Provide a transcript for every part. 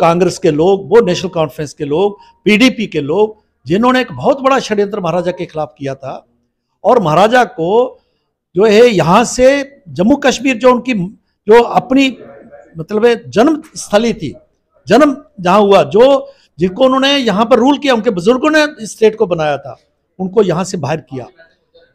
कांग्रेस के लोग वो नेशनल कॉन्फ्रेंस के लोग पीडीपी के लोग जिन्होंने एक बहुत बड़ा षड्यंत्र महाराजा के खिलाफ किया था और महाराजा को जो है यहाँ से जम्मू कश्मीर जो उनकी जो अपनी मतलब जन्म स्थली थी जन्म जहाँ हुआ जो जिनको उन्होंने यहाँ पर रूल किया उनके बुजुर्गों ने स्टेट को बनाया था उनको यहाँ से बाहर किया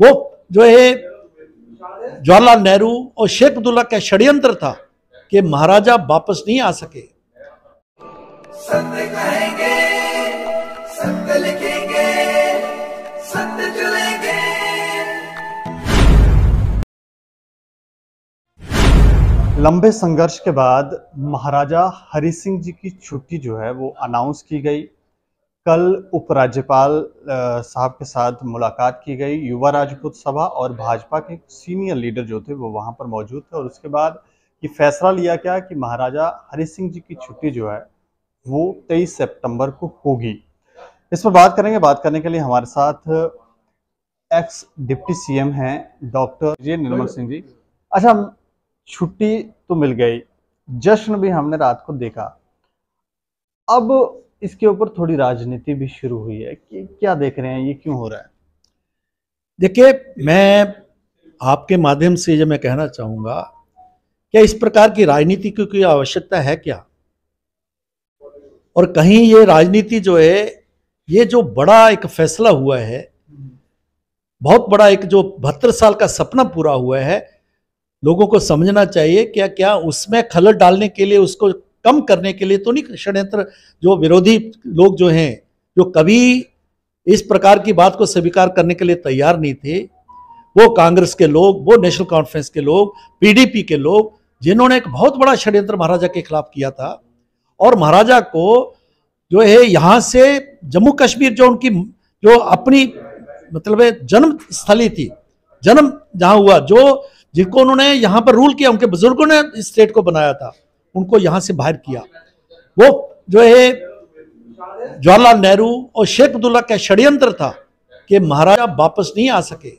वो जो है जवाहरलाल नेहरू और शेख अब्दुल्ला का षड्यंत्र था कि महाराजा वापस नहीं आ सके कहेंगे लिखेंगे चलेंगे लंबे संघर्ष के बाद महाराजा हरि सिंह जी की छुट्टी जो है वो अनाउंस की गई कल उपराज्यपाल साहब के साथ मुलाकात की गई युवा राजपूत सभा और भाजपा के सीनियर लीडर जो थे वो वहाँ पर मौजूद थे और उसके बाद ये फैसला लिया क्या कि महाराजा हरि सिंह जी की छुट्टी जो है वो 23 सितंबर को होगी इस पर बात करेंगे बात करने के लिए हमारे साथ एक्स डिप्टी सीएम हैं डॉक्टर जी निर्मल सिंह जी अच्छा हम छुट्टी तो मिल गई जश्न भी हमने रात को देखा अब इसके ऊपर थोड़ी राजनीति भी शुरू हुई है कि क्या देख रहे हैं ये क्यों हो रहा है देखिए मैं आपके माध्यम से ये मैं कहना चाहूँगा क्या इस प्रकार की राजनीति की कोई आवश्यकता है क्या और कहीं ये राजनीति जो है ये जो बड़ा एक फैसला हुआ है बहुत बड़ा एक जो बहत्तर साल का सपना पूरा हुआ है लोगों को समझना चाहिए क्या क्या उसमें खलर डालने के लिए उसको कम करने के लिए तो नहीं षड्यंत्र जो विरोधी लोग जो हैं जो कभी इस प्रकार की बात को स्वीकार करने के लिए तैयार नहीं थे वो कांग्रेस के लोग वो नेशनल कॉन्फ्रेंस के लोग पीडीपी के लोग जिन्होंने एक बहुत बड़ा षड्यंत्र महाराजा के खिलाफ किया था और महाराजा को जो है यहाँ से जम्मू कश्मीर जो उनकी जो अपनी मतलब जन्म स्थली थी जन्म जहाँ हुआ जो जिनको उन्होंने यहाँ पर रूल किया उनके बुजुर्गों ने इस स्टेट को बनाया था उनको यहाँ से बाहर किया वो जो है जवाहरलाल नेहरू और शेख अब्दुल्ला का षड्यंत्र था कि महाराजा वापस नहीं आ सके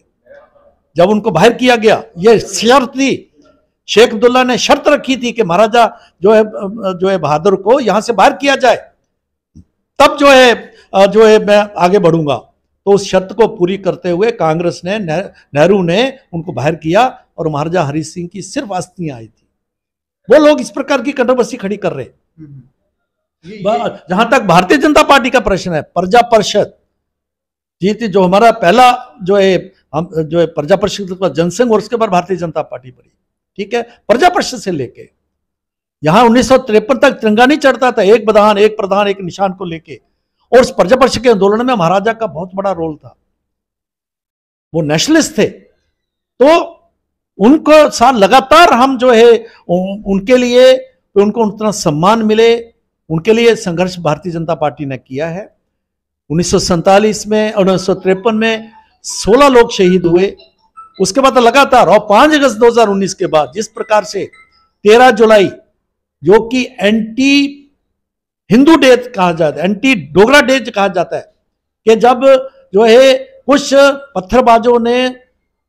जब उनको बाहर किया गया ये शर्त थी शेख अब्दुल्ला ने शर्त रखी थी कि महाराजा जो है जो है बहादुर को यहां से बाहर किया जाए तब जो है जो है मैं आगे बढ़ूंगा तो उस शर्त को पूरी करते हुए कांग्रेस ने नेहरू ने उनको बाहर किया और महाराजा हरी सिंह की सिर्फ अस्थियां आई थी वो लोग इस प्रकार की कंट्रोवर्सी खड़ी कर रहे हम्म, हम्म। जहां तक भारतीय जनता पार्टी का प्रश्न है प्रजा परिषद थी तो जो हमारा पहला जो है हम जो है प्रजा परिषद का जनसंघ और उसके बाद भारतीय जनता पार्टी बनी ठीक है प्रजा परिषद से लेके यहां उन्नीस तक तिरंगा नहीं चढ़ता था एक बधान एक प्रधान एक निशान को लेके और उस प्रजा परिषद के आंदोलन में महाराजा का बहुत बड़ा रोल था वो नेशनलिस्ट थे तो उनको साथ लगातार हम जो है उनके लिए तो उनको उतना सम्मान मिले उनके लिए संघर्ष भारतीय जनता पार्टी ने किया है उन्नीस में उन्नीस में 16 लोग शहीद हुए उसके बाद तो लगातार और पांच अगस्त 2019 के बाद जिस प्रकार से 13 जुलाई जो कि एंटी हिंदू डे कहा जाता है एंटी डोगरा डे कहा जाता है कि जब जो है कुछ पत्थरबाजों ने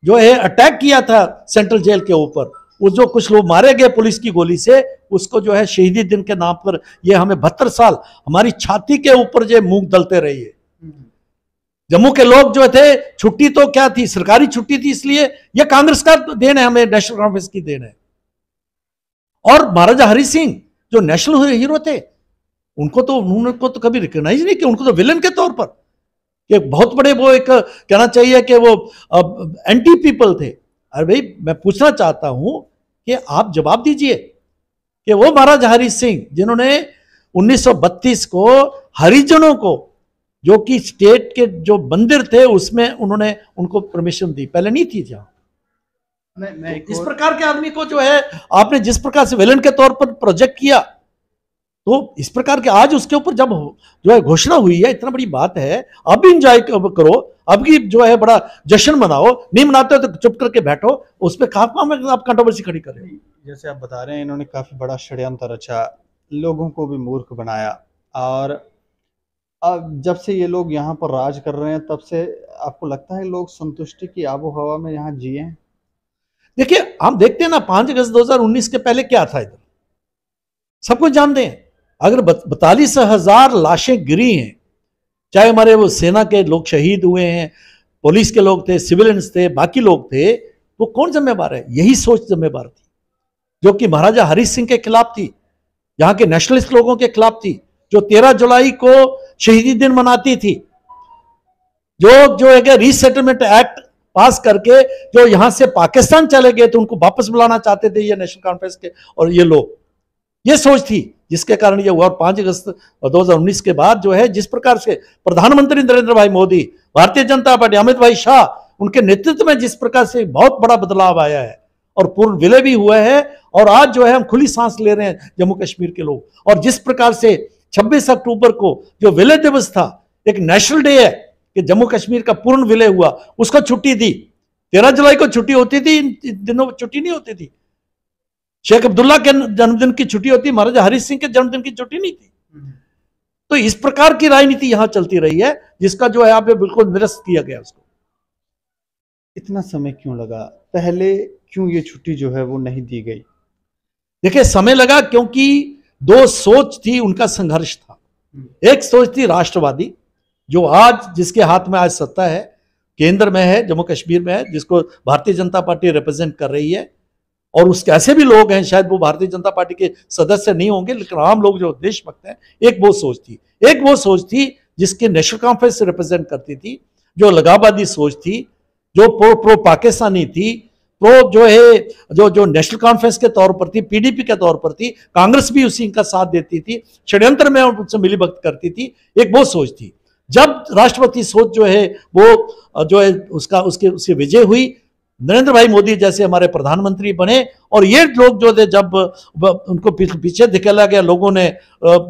जो है अटैक किया था सेंट्रल जेल के ऊपर वो जो कुछ लोग मारे गए पुलिस की गोली से उसको जो है शहीदी दिन के नाम पर ये हमें बहत्तर साल हमारी छाती के ऊपर जो मूंग दलते रही है जम्मू के लोग जो थे छुट्टी तो क्या थी सरकारी छुट्टी थी इसलिए यह कांग्रेस का देन है हमें नेशनल कॉन्फ्रेंस की देन है और महाराजा हरि सिंह जो नेशनल हीरो थे उनको तो उनको तो कभी रिकॉग्नाइज नहीं किया उनको तो विलन के तौर पर कि बहुत बड़े वो एक कहना चाहिए कि वो एंटी पीपल थे अरे भाई मैं पूछना चाहता हूं कि आप जवाब दीजिए कि वो महाराजा हरि सिंह जिन्होंने 1932 को हरिजनों को जो कि स्टेट के जो मंदिर थे उसमें उन्होंने उनको परमिशन दी पहले नहीं थी जहाँ तो इस प्रकार के आदमी को जो है आपने जिस प्रकार से वेलन के तौर पर प्रोजेक्ट किया तो इस प्रकार के आज उसके ऊपर जब जो है घोषणा हुई है इतना बड़ी बात है अब भी इंजॉय करो अब की जो है बड़ा जश्न मनाओ नहीं मनाते हो तो चुप करके बैठो उस पर कहा आप कंट्रोवर्सी खड़ी करें जैसे आप बता रहे हैं इन्होंने काफी बड़ा षड्यंत्र रचा लोगों को भी मूर्ख बनाया और अब जब से ये लोग यहाँ पर राज कर रहे हैं तब से आपको लगता है लोग संतुष्टि की आबो हवा में यहाँ जिए देखिए हम देखते हैं ना पांच अगस्त 2019 के पहले क्या था इधर सब कुछ जानते हैं अगर बतालीस हजार लाशें गिरी हैं चाहे हमारे वो सेना के लोग शहीद हुए हैं पुलिस के लोग थे सिविलियंस थे बाकी लोग थे वो कौन जिम्मेवार है यही सोच जिम्मेवार थी जो कि महाराजा हरीश सिंह के खिलाफ थी यहाँ के नेशनलिस्ट लोगों के खिलाफ थी जो तेरह जुलाई को शहीदी दिन मनाती थी जो जो है रिसेटलमेंट एक्ट पास करके जो यहां से पाकिस्तान चले गए थे तो उनको वापस बुलाना चाहते थे ये नेशनल कॉन्फ्रेंस के और ये लोग ये सोच थी जिसके कारण ये हुआ और पांच अगस्त दो हजार उन्नीस के बाद जो है जिस प्रकार से प्रधानमंत्री नरेंद्र भाई मोदी भारतीय जनता पार्टी अमित भाई शाह उनके नेतृत्व में जिस प्रकार से बहुत बड़ा बदलाव आया है और पूर्ण विलय भी हुआ है और आज जो है हम खुली सांस ले रहे हैं जम्मू कश्मीर के लोग और जिस प्रकार से 26 अक्टूबर को जो विलय दिवस था एक नेशनल डे है कि जम्मू कश्मीर का पूर्ण विलय हुआ उसको छुट्टी दी 13 जुलाई को छुट्टी होती थी इन दिनों छुट्टी नहीं होती थी शेख अब्दुल्ला के जन्मदिन की छुट्टी होती महाराज हरि सिंह के जन्मदिन की छुट्टी नहीं थी तो इस प्रकार की राजनीति यहां चलती रही है जिसका जो है आप बिल्कुल निरस्त किया गया उसको इतना समय क्यों लगा पहले क्यों ये छुट्टी जो है वो नहीं दी गई देखिए समय लगा क्योंकि दो सोच थी उनका संघर्ष था एक सोच थी राष्ट्रवादी जो आज जिसके हाथ में आज सत्ता है केंद्र में है जम्मू कश्मीर में है जिसको भारतीय जनता पार्टी रिप्रेजेंट कर रही है और उसके ऐसे भी लोग हैं शायद वो भारतीय जनता पार्टी के सदस्य नहीं होंगे लेकिन आम लोग जो देशभक्त हैं एक वो सोच थी एक वो सोच थी जिसके नेशनल कॉन्फ्रेंस रिप्रेजेंट करती थी जो लगाबादी सोच थी जो प्रो प्रो पाकिस्तानी थी तो जो है जो जो नेशनल कॉन्फ्रेंस के तौर पर थी पीडीपी के तौर पर थी कांग्रेस भी उसी का साथ देती थी षड्यंत्र में उनसे भक्त करती थी एक बहुत सोच थी जब राष्ट्रपति सोच जो है वो जो है उसका उसके उसकी विजय हुई नरेंद्र भाई मोदी जैसे हमारे प्रधानमंत्री बने और ये लोग जो थे जब उनको पीछे धकेला गया लोगों ने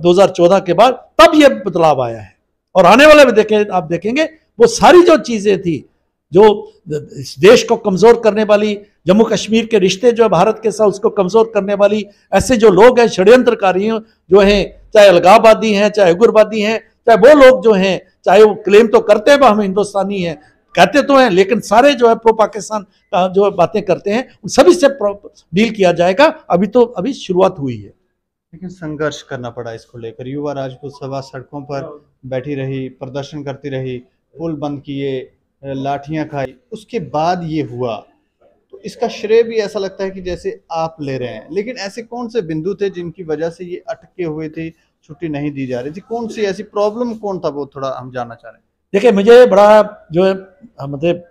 2014 के बाद तब ये बदलाव आया है और आने वाले भी देखें आप देखेंगे वो सारी जो चीजें थी जो इस देश को कमज़ोर करने वाली जम्मू कश्मीर के रिश्ते जो है भारत के साथ उसको कमज़ोर करने वाली ऐसे जो लोग हैं षड्यंत्रकारी जो हैं चाहे अलगाववादी हैं चाहे उग्रवादी हैं चाहे वो लोग जो हैं चाहे वो क्लेम तो करते हैं हम हिंदुस्तानी हैं कहते तो हैं लेकिन सारे जो है प्रो पाकिस्तान जो बातें करते हैं उन सभी से डील किया जाएगा अभी तो अभी शुरुआत हुई है लेकिन संघर्ष करना पड़ा इसको लेकर युवा राजपूत सभा सड़कों पर बैठी रही प्रदर्शन करती रही पुल बंद किए लाठियां खाई उसके बाद ये हुआ तो इसका श्रेय भी ऐसा लगता है कि जैसे आप ले रहे हैं लेकिन ऐसे कौन से बिंदु थे जिनकी वजह से ये अटके हुए थे छुट्टी नहीं दी जा रही थी कौन सी ऐसी प्रॉब्लम कौन था वो थोड़ा हम जानना चाह रहे हैं देखिए मुझे बड़ा जो है हाँ, मतलब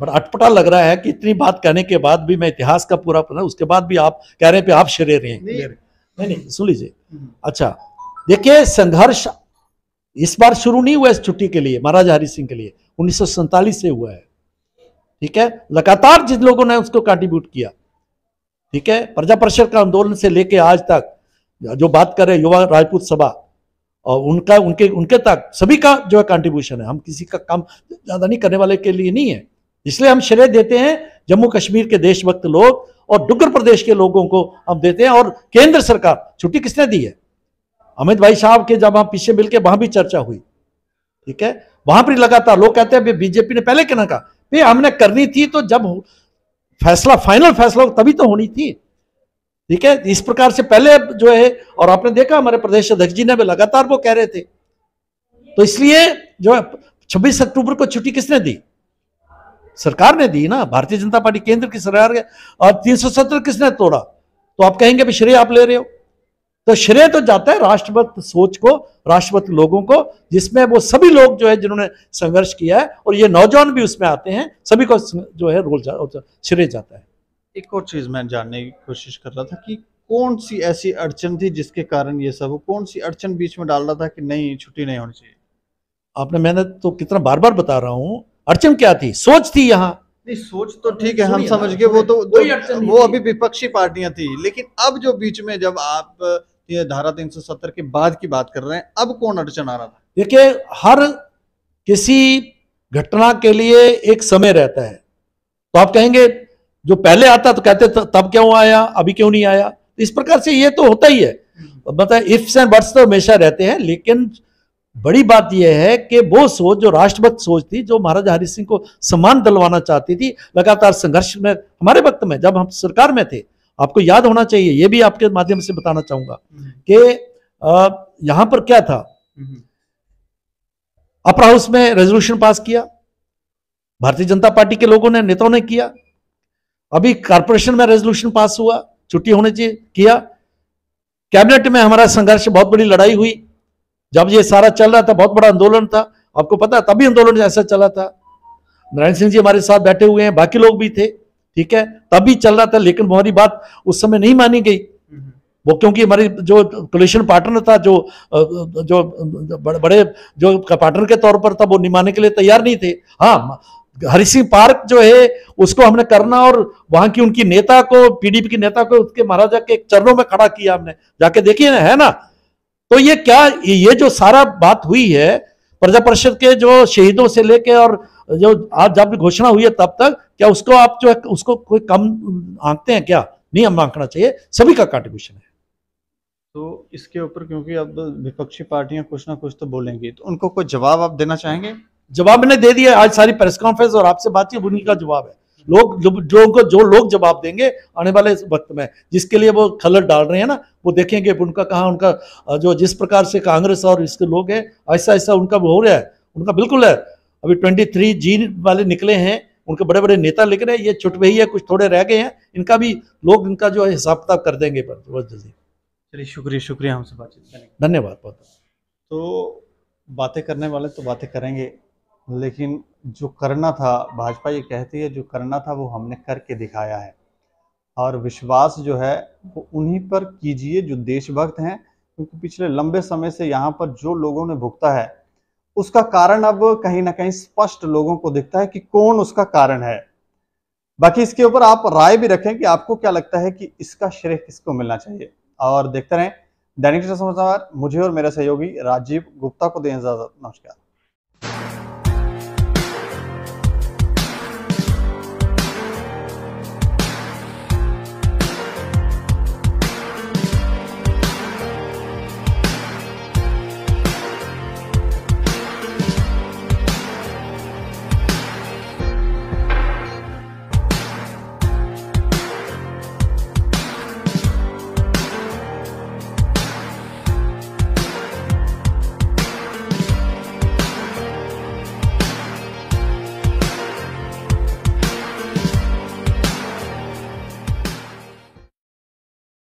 बड़ा अटपटा लग रहा है कि इतनी बात कहने के बाद भी मैं इतिहास का पूरा पता उसके बाद भी आप कह रहे हैं पे आप श्रेय रहे हैं नहीं नहीं सुन लीजिए हम्म। अच्छा देखिए संघर्ष इस बार शुरू नहीं हुआ इस छुट्टी के लिए महाराजा हरि सिंह के लिए उन्नीस से हुआ है ठीक है लगातार जिन लोगों ने उसको कंट्रीब्यूट किया ठीक है प्रजा परिषद का आंदोलन से लेके आज तक जो बात कर रहे युवा राजपूत सभा और उनका उनके उनके तक सभी का जो है कंट्रीब्यूशन है हम किसी का काम ज्यादा नहीं करने वाले के लिए नहीं है इसलिए हम श्रेय देते हैं जम्मू कश्मीर के देशभक्त लोग और डुगर प्रदेश के लोगों को हम देते हैं और केंद्र सरकार छुट्टी किसने दी है अमित भाई साहब के जब हम पीछे मिलके वहां भी चर्चा हुई ठीक है वहां पर लगातार लोग कहते हैं बीजेपी ने पहले कहना कहा भाई हमने करनी थी तो जब फैसला फाइनल फैसला तभी तो होनी थी ठीक है इस प्रकार से पहले जो है और आपने देखा हमारे प्रदेश अध्यक्ष जी ने भी लगातार वो कह रहे थे तो इसलिए जो है छब्बीस अक्टूबर को छुट्टी किसने दी सरकार ने दी ना भारतीय जनता पार्टी केंद्र की सरकार और तीन सौ किसने तोड़ा तो आप कहेंगे श्रेय आप ले रहे हो तो श्रेय तो जाता है राष्ट्रपत सोच को राष्ट्रपत लोगों को जिसमें वो सभी लोग जो है जिन्होंने संघर्ष किया है और ये नौजवान भी उसमें आते हैं सभी को जो है रोल जा, श्रेय जाता है एक और चीज मैं जानने की कोशिश कर रहा था कि कौन सी ऐसी अड़चन थी जिसके कारण ये सब कौन सी अड़चन बीच में डाल रहा था कि नहीं छुट्टी नहीं होनी चाहिए आपने मैंने तो कितना बार बार बता रहा हूँ अड़चन क्या थी सोच थी यहाँ नहीं सोच तो ठीक है हम समझ गए वो तो, तो वो अभी विपक्षी पार्टियां थी लेकिन अब जो बीच में जब आप ये धारा तीन के बाद की बात कर रहे हैं अब कौन अड़चन आ रहा था देखिए हर किसी घटना के लिए एक समय रहता है तो आप कहेंगे जो पहले आता तो कहते तब क्यों आया अभी क्यों नहीं आया तो इस प्रकार से ये तो होता ही है हम्म। मतलब इफ्स एंड बर्ड्स तो हमेशा रहते हैं लेकिन बड़ी बात यह है कि वो सोच जो राष्ट्रभक्त सोच थी जो महाराज हरि सिंह को सम्मान दिलवाना चाहती थी लगातार संघर्ष में हमारे वक्त में जब हम सरकार में थे आपको याद होना चाहिए ये भी आपके माध्यम से बताना चाहूंगा कि यहां पर क्या था अपर हाउस में रेजोल्यूशन पास किया भारतीय जनता पार्टी के लोगों ने नेताओं ने किया अभी कारपोरेशन में रेजोल्यूशन पास हुआ छुट्टी होने चाहिए किया कैबिनेट में हमारा संघर्ष बहुत बड़ी लड़ाई हुई जब ये सारा चल रहा था बहुत बड़ा आंदोलन था आपको पता तभी आंदोलन ऐसा चला था नारायण सिंह जी हमारे साथ बैठे हुए हैं बाकी लोग भी थे ठीक है तभी चल रहा था लेकिन हमारी बात उस समय नहीं मानी गई वो क्योंकि हमारी जो कोलेशन पार्टनर था जो जो बड़े जो पार्टनर के तौर पर था वो निभाने के लिए तैयार नहीं थे हाँ हरि सिंह पार्क जो है उसको हमने करना और वहां की उनकी नेता को पीडीपी की नेता को उसके महाराजा के चरणों में खड़ा किया हमने जाके देखिए ना है ना तो ये क्या ये जो सारा बात हुई है प्रजा परिषद के जो शहीदों से लेके और जो आज जब घोषणा हुई है तब तक क्या उसको आप जो है उसको कोई कम आंकते हैं क्या नहीं हम आंकना चाहिए सभी का कंट्रीब्यूशन है तो इसके ऊपर क्योंकि अब विपक्षी पार्टियां कुछ ना कुछ तो बोलेंगी तो उनको कोई जवाब आप देना चाहेंगे जवाब मैंने दे दिया आज सारी प्रेस कॉन्फ्रेंस और आपसे बातचीत उन्हीं का जवाब है लोग जो, को जो लोग जवाब देंगे आने वाले वक्त में जिसके लिए वो खलर डाल रहे हैं ना वो देखेंगे उनका कहा उनका जो जिस प्रकार से कांग्रेस और इसके लोग हैं ऐसा ऐसा उनका हो रहा है उनका बिल्कुल है अभी ट्वेंटी थ्री जी वाले निकले हैं उनके बड़े बड़े नेता लिख रहे हैं ये छुट भी है कुछ थोड़े रह गए हैं इनका भी लोग इनका जो है हिसाब किताब कर देंगे पर तो बहुत जल्दी चलिए शुक्रिया शुक्रिया हमसे बातचीत करने धन्यवाद बहुत तो बातें करने वाले तो बातें करेंगे लेकिन जो करना था भाजपा ये कहती है जो करना था वो हमने करके दिखाया है और विश्वास जो है वो उन्हीं पर कीजिए जो देशभक्त हैं क्योंकि पिछले लंबे समय से यहाँ पर जो लोगों ने भुगता है उसका कारण अब कहीं ना कहीं स्पष्ट लोगों को दिखता है कि कौन उसका कारण है बाकी इसके ऊपर आप राय भी रखें कि आपको क्या लगता है कि इसका श्रेय किसको मिलना चाहिए और देखते रहें दैनिक समाचार मुझे और मेरे सहयोगी राजीव गुप्ता को दें इजाजत नमस्कार